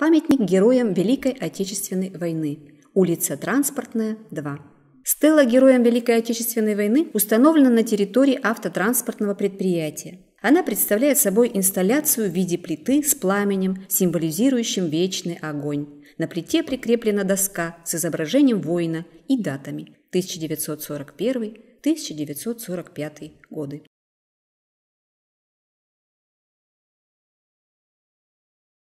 Памятник героям Великой Отечественной войны. Улица Транспортная, 2. Стела героям Великой Отечественной войны установлена на территории автотранспортного предприятия. Она представляет собой инсталляцию в виде плиты с пламенем, символизирующим вечный огонь. На плите прикреплена доска с изображением воина и датами 1941-1945 годы.